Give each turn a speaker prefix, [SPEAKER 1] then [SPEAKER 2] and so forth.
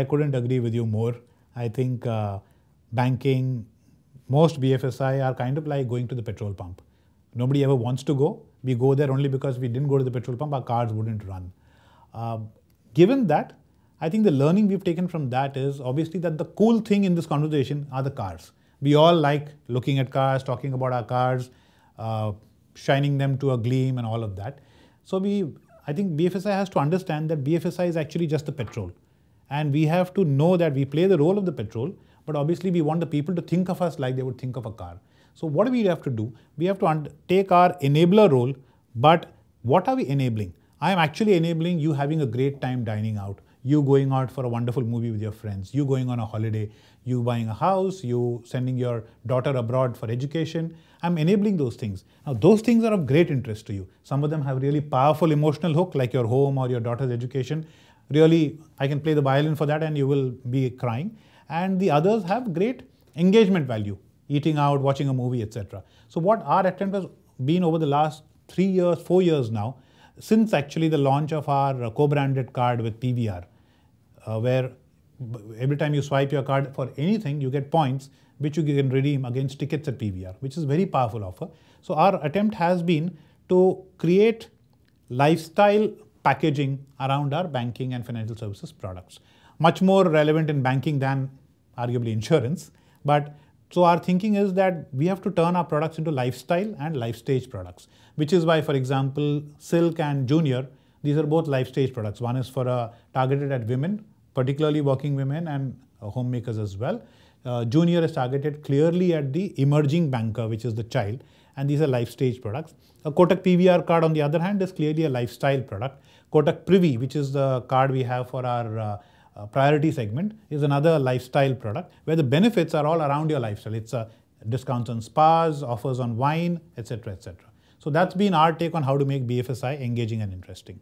[SPEAKER 1] I couldn't agree with you more. I think uh, banking, most BFSI are kind of like going to the petrol pump. Nobody ever wants to go. We go there only because we didn't go to the petrol pump, our cars wouldn't run. Uh, given that, I think the learning we've taken from that is obviously that the cool thing in this conversation are the cars. We all like looking at cars, talking about our cars, uh, shining them to a gleam, and all of that. So we, I think BFSI has to understand that BFSI is actually just the petrol. And we have to know that we play the role of the petrol, but obviously we want the people to think of us like they would think of a car. So what do we have to do? We have to take our enabler role, but what are we enabling? I am actually enabling you having a great time dining out, you going out for a wonderful movie with your friends, you going on a holiday, you buying a house, you sending your daughter abroad for education. I'm enabling those things. Now, those things are of great interest to you. Some of them have really powerful emotional hook, like your home or your daughter's education really I can play the violin for that and you will be crying. And the others have great engagement value, eating out, watching a movie, etc. So what our attempt has been over the last three years, four years now, since actually the launch of our uh, co-branded card with PVR, uh, where every time you swipe your card for anything, you get points which you can redeem against tickets at PVR, which is very powerful offer. So our attempt has been to create lifestyle packaging around our banking and financial services products. Much more relevant in banking than arguably insurance. But so our thinking is that we have to turn our products into lifestyle and life stage products, which is why, for example, Silk and Junior, these are both life stage products. One is for uh, targeted at women, particularly working women, and uh, homemakers as well. Uh, junior is targeted clearly at the emerging banker, which is the child, and these are life stage products. A Kotak PVR card, on the other hand, is clearly a lifestyle product. Kotak Privy, which is the card we have for our uh, uh priority segment is another lifestyle product where the benefits are all around your lifestyle. It's discounts on spas, offers on wine, etc., etc. So that's been our take on how to make BFSI engaging and interesting.